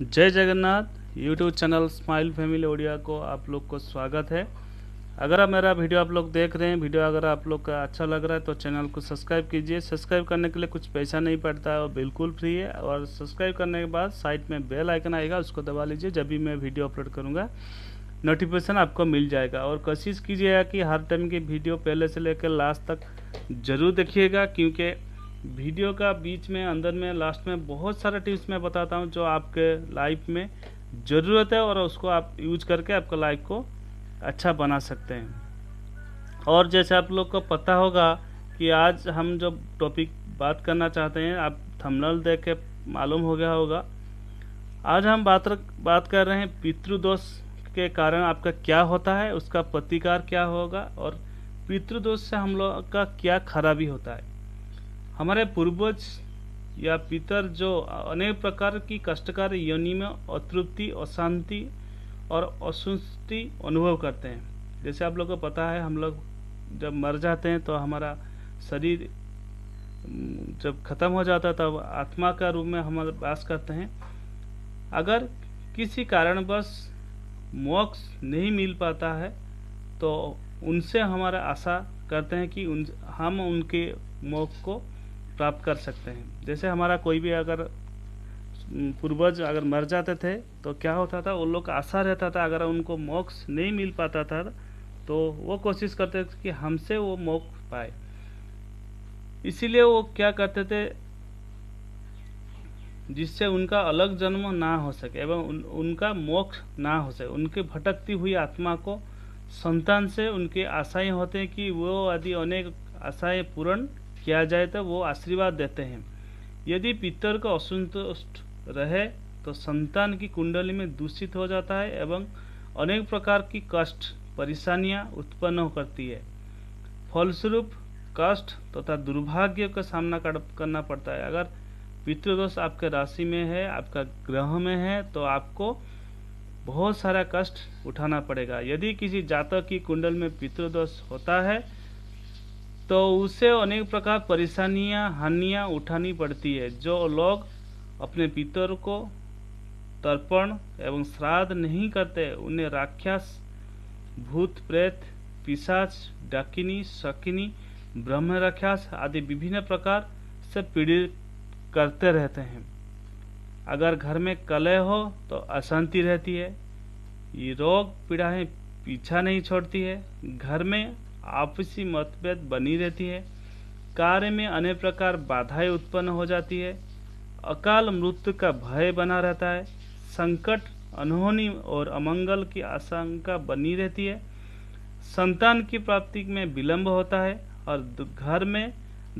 जय Jagannath YouTube channel smile family Odia को आप लोग को स्वागत है अगर आप मेरा वीडियो आप लोग देख रहे हैं वीडियो अगर आप लोग का अच्छा लग रहा है तो चैनल को सब्सक्राइब कीजिए सब्सक्राइब करने के लिए कुछ पैसा नहीं पड़ता है और बिल्कुल फ्री है और सब्सक्राइब करने के बाद साइट में बेल आइकन आएगा उसको दबा लीजिए जब भी मैं वीडियो अपलोड करूँगा नोटिफिकेशन आपको मिल जाएगा और कोशिश कीजिएगा कि हर टाइम की वीडियो पहले से लेकर लास्ट तक ज़रूर देखिएगा क्योंकि वीडियो का बीच में अंदर में लास्ट में बहुत सारे टिप्स मैं बताता हूँ जो आपके लाइफ में ज़रूरत है और उसको आप यूज करके आपका लाइफ को अच्छा बना सकते हैं और जैसे आप लोग को पता होगा कि आज हम जो टॉपिक बात करना चाहते हैं आप थमनल देख के मालूम हो गया होगा आज हम बात बात कर रहे हैं पितृदोष के कारण आपका क्या होता है उसका प्रतिकार क्या होगा और पितृदोष से हम लोग का क्या खराबी होता है हमारे पूर्वज या पितर जो अनेक प्रकार की कष्टकारी योनि में अतृप्ति अशांति और असंतुष्टि अनुभव करते हैं जैसे आप लोग को पता है हम लोग जब मर जाते हैं तो हमारा शरीर जब खत्म हो जाता है तब आत्मा का रूप में हम वास करते हैं अगर किसी कारणवश मोक्ष नहीं मिल पाता है तो उनसे हमारा आशा करते हैं कि उन हम उनके मोक्ष को प्राप्त कर सकते हैं जैसे हमारा कोई भी अगर पूर्वज अगर मर जाते थे तो क्या होता था उन लोग का आशा रहता था अगर उनको मोक्ष नहीं मिल पाता था तो वो कोशिश करते थे कि हमसे वो मोक्ष पाए इसीलिए वो क्या करते थे जिससे उनका अलग जन्म ना हो सके एवं उन, उनका मोक्ष ना हो सके उनकी भटकती हुई आत्मा को संतान से उनकी आशाएं होते हैं कि वो आदि अनेक आशाएं पूर्ण किया जाए तो वो आशीर्वाद देते हैं यदि पितर का असंतुष्ट रहे तो संतान की कुंडली में दूषित हो जाता है एवं अनेक प्रकार की कष्ट परेशानियां उत्पन्न करती है फलस्वरूप कष्ट तथा तो दुर्भाग्य का सामना करना पड़ता है अगर पितृदोष आपके राशि में है आपका ग्रह में है तो आपको बहुत सारा कष्ट उठाना पड़ेगा यदि किसी जातक की कुंडल में पितृदोष होता है तो उसे अनेक प्रकार परेशानियां हानियां उठानी पड़ती है जो लोग अपने पितर को तर्पण एवं श्राद्ध नहीं करते उन्हें राक्षस भूत प्रेत पिशाच डाकिनी शकिनी ब्रह्म राक्षस आदि विभिन्न प्रकार से पीड़ित करते रहते हैं अगर घर में कलह हो तो अशांति रहती है ये रोग पीड़ाएँ पीछा नहीं छोड़ती है घर में आपसी मतभेद बनी रहती है कार्य में अनेक प्रकार बाधाएं उत्पन्न हो जाती है अकाल मृत्यु का भय बना रहता है संकट अनहोनी और अमंगल की आशंका बनी रहती है संतान की प्राप्ति में विलंब होता है और घर में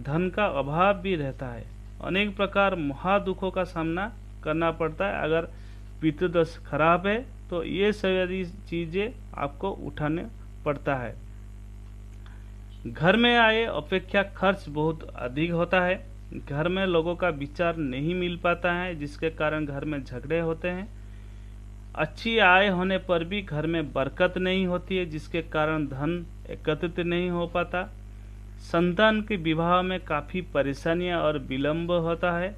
धन का अभाव भी रहता है अनेक प्रकार महादुखों का सामना करना पड़ता है अगर पितृदश खराब है तो ये सभी चीज़ें आपको उठाने पड़ता है घर में आए अपेक्षा खर्च बहुत अधिक होता है घर में लोगों का विचार नहीं मिल पाता है जिसके कारण घर में झगड़े होते हैं अच्छी आय होने पर भी घर में बरकत नहीं होती है जिसके कारण धन एकत्रित नहीं हो पाता संतान के विवाह में काफ़ी परेशानियां और विलंब होता है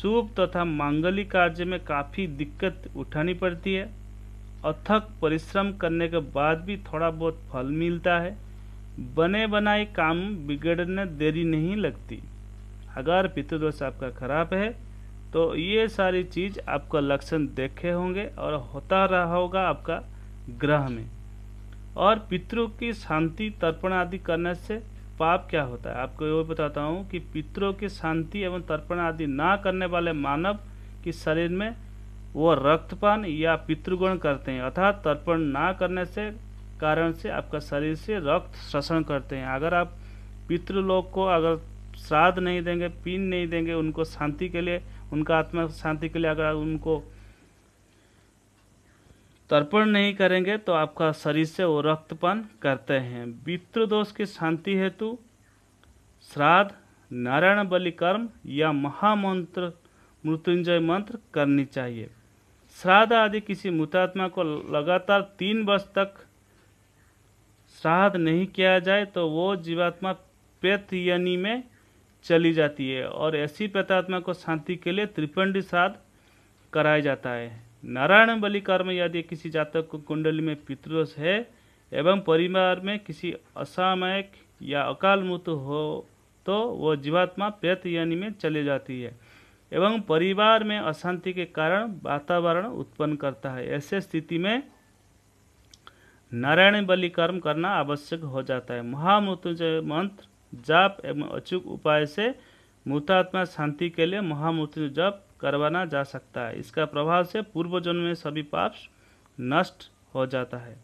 शुभ तथा मांगलिक कार्य में काफ़ी दिक्कत उठानी पड़ती है अथक परिश्रम करने के बाद भी थोड़ा बहुत फल मिलता है बने बनाए काम बिगड़ने देरी नहीं लगती अगर पितृदोष आपका खराब है तो ये सारी चीज आपका लक्षण देखे होंगे और होता रहा होगा आपका ग्रह में और पितरों की शांति तर्पण आदि करने से पाप क्या होता है आपको ये बताता हूँ कि पितरों की शांति एवं तर्पण आदि ना करने वाले मानव के शरीर में वो रक्तपान या पितृगुण करते हैं अर्थात तर्पण ना करने से कारण से आपका शरीर से रक्त श्रषण करते हैं अगर आप पितृलोक को अगर श्राद्ध नहीं देंगे पीन नहीं देंगे उनको शांति के लिए उनका आत्मा शांति के लिए अगर उनको तर्पण नहीं करेंगे तो आपका शरीर से वो रक्तपान करते हैं पितृदोष की शांति हेतु श्राद्ध नारायण बलि कर्म या महामंत्र मृत्युंजय मंत्र करनी चाहिए श्राद्ध आदि किसी मृतात्मा को लगातार तीन वर्ष तक श्राद्ध नहीं किया जाए तो वो जीवात्मा प्रेत यानी में चली जाती है और ऐसी प्रेतात्मा को शांति के लिए त्रिपंडी श्राद्ध कराया जाता है नारायण बलि कर्म यदि किसी जातक को कुंडली में पितृदोष है एवं परिवार में किसी असामयिक या अकाल मृत्यु हो तो वह जीवात्मा पेत यानी में चली जाती है एवं परिवार में अशांति के कारण वातावरण उत्पन्न करता है ऐसे स्थिति में नारायण बलि कर्म करना आवश्यक हो जाता है महामृत्युंजय मंत्र जाप एवं अचूक उपाय से मृतात्मा शांति के लिए महामृत्युंजय जप करवाना जा सकता है इसका प्रभाव से पूर्व जन्म में सभी पाप नष्ट हो जाता है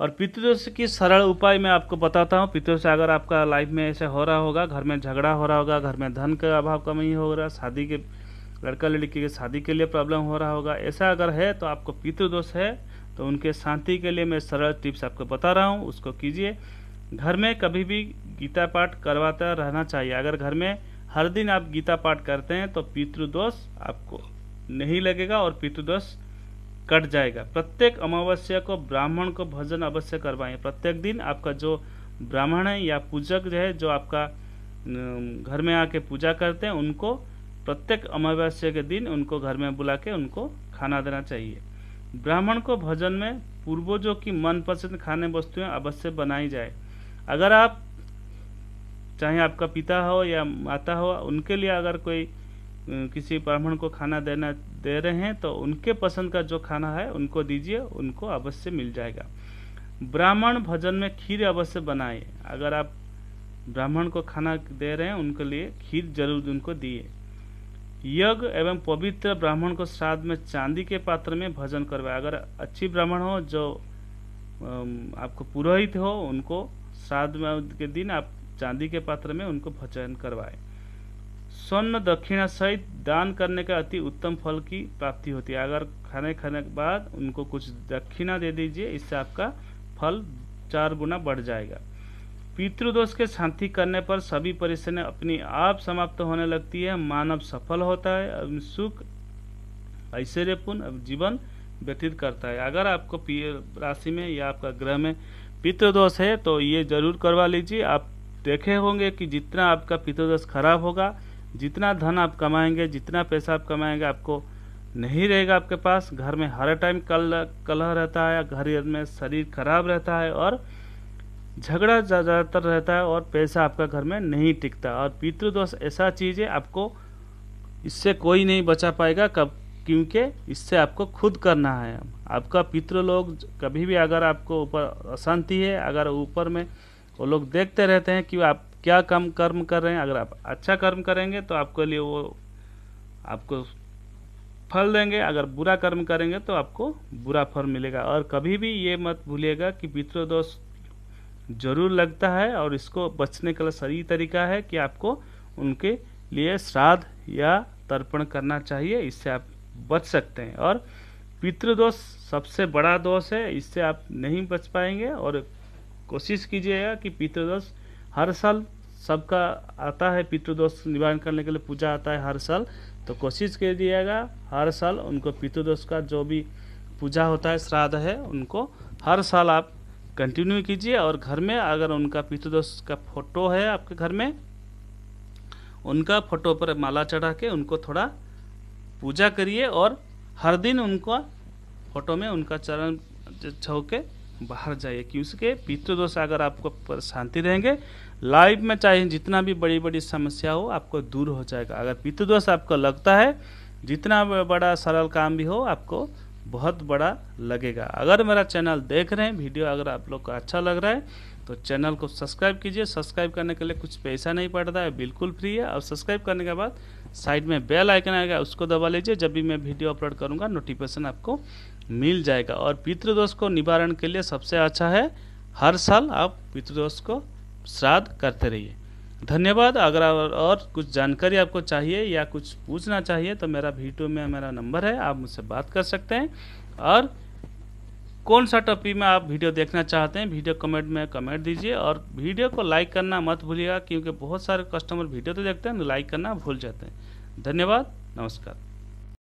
और पितृदोष की सरल उपाय मैं आपको बताता हूँ पितृदोष अगर आपका लाइफ में ऐसे हो रहा होगा घर में झगड़ा हो रहा होगा घर में धन का अभाव कमी हो रहा शादी के लड़का लड़की की शादी के लिए प्रॉब्लम हो रहा होगा ऐसा अगर है तो आपको पितृदोष है तो उनके शांति के लिए मैं सरल टिप्स आपको बता रहा हूँ उसको कीजिए घर में कभी भी गीता पाठ करवाता रहना चाहिए अगर घर में हर दिन आप गीता पाठ करते हैं तो पितृदोष आपको नहीं लगेगा और पितृदोष कट जाएगा प्रत्येक अमावस्या को ब्राह्मण को भजन अवश्य करवाएं प्रत्येक दिन आपका जो ब्राह्मण है या पूजक जो है जो आपका घर में आके पूजा करते हैं उनको प्रत्येक अमावस्या के दिन उनको घर में बुला के उनको खाना देना चाहिए ब्राह्मण को भोजन में पूर्वजों की मनपसंद खाने वस्तुएं अवश्य बनाई जाए अगर आप चाहे आपका पिता हो या माता हो उनके लिए अगर कोई किसी ब्राह्मण को खाना देना दे रहे हैं तो उनके पसंद का जो खाना है उनको दीजिए उनको अवश्य मिल जाएगा ब्राह्मण भजन में खीर अवश्य बनाए अगर आप ब्राह्मण को खाना दे रहे हैं उनके लिए खीर जरूर उनको दिए यज्ञ एवं पवित्र ब्राह्मण को श्राद्ध में चांदी के पात्र में भजन करवाए अगर अच्छी ब्राह्मण हो जो आपको पुरोहित हो उनको श्राद्ध में के दिन आप चांदी के पात्र में उनको भजन करवाए स्वर्ण दक्षिणा सहित दान करने का अति उत्तम फल की प्राप्ति होती है अगर खाने खाने के बाद उनको कुछ दक्षिणा दे दीजिए इससे आपका फल चार गुना बढ़ जाएगा पितृदोष के शांति करने पर सभी परेशानी अपनी आप समाप्त होने लगती है मानव सफल होता है सुख ऐश्वर्यपूर्ण जीवन व्यतीत करता है अगर आपको राशि में या आपका ग्रह में पितृदोष है तो ये जरूर करवा लीजिए आप देखे होंगे कि जितना आपका पितृदोष खराब होगा जितना धन आप कमाएंगे जितना पैसा आप कमाएंगे आपको नहीं रहेगा आपके पास घर में हर टाइम कल कलह रहता है घर में शरीर खराब रहता है और झगड़ा ज़्यादातर रहता है और पैसा आपका घर में नहीं टिकता और पितृदोष ऐसा चीज़ है आपको इससे कोई नहीं बचा पाएगा कब क्योंकि इससे आपको खुद करना है आपका पितृ लोग कभी भी अगर आपको ऊपर अशांति है अगर ऊपर में वो लोग देखते रहते हैं कि आप क्या कम कर्म कर रहे हैं अगर आप अच्छा कर्म करेंगे तो आपके लिए वो आपको फल देंगे अगर बुरा कर्म करेंगे तो आपको बुरा फल मिलेगा और कभी भी ये मत भूलिएगा कि पितृदोष जरूर लगता है और इसको बचने का सही तरीका है कि आपको उनके लिए श्राद्ध या तर्पण करना चाहिए इससे आप बच सकते हैं और पितृदोष सबसे बड़ा दोष है इससे आप नहीं बच पाएंगे और कोशिश कीजिएगा कि पितृदोष हर साल सबका आता है पितृदोष निवारण करने के लिए पूजा आता है हर साल तो कोशिश कीजिएगा हर साल उनको पितृदोष का जो भी पूजा होता है श्राद्ध है उनको हर साल आप कंटिन्यू कीजिए और घर में अगर उनका पितृदोष दोष का फोटो है आपके घर में उनका फोटो पर माला चढ़ा के उनको थोड़ा पूजा करिए और हर दिन उनका फोटो में उनका चरण छो के बाहर जाइए क्योंकि पितृदोष अगर आपको शांति रहेंगे लाइफ में चाहे जितना भी बड़ी बड़ी समस्या हो आपको दूर हो जाएगा अगर पितृदोष आपको लगता है जितना बड़ा सरल काम भी हो आपको बहुत बड़ा लगेगा अगर मेरा चैनल देख रहे हैं वीडियो अगर आप लोग को अच्छा लग रहा है तो चैनल को सब्सक्राइब कीजिए सब्सक्राइब करने के लिए कुछ पैसा नहीं पड़ता है बिल्कुल फ्री है और सब्सक्राइब करने के बाद साइड में बेल आइकन आएगा उसको दबा लीजिए जब भी मैं वीडियो अपलोड करूँगा नोटिफिकेशन आपको मिल जाएगा और पितृदोष को निवारण के लिए सबसे अच्छा है हर साल आप पितृदोष को श्राद्ध करते रहिए धन्यवाद अगर और कुछ जानकारी आपको चाहिए या कुछ पूछना चाहिए तो मेरा वीडियो में मेरा नंबर है आप मुझसे बात कर सकते हैं और कौन सा टॉपिक में आप वीडियो देखना चाहते हैं वीडियो कमेंट में कमेंट दीजिए और वीडियो को लाइक करना मत भूलिएगा क्योंकि बहुत सारे कस्टमर वीडियो तो देखते हैं तो लाइक करना भूल जाते हैं धन्यवाद नमस्कार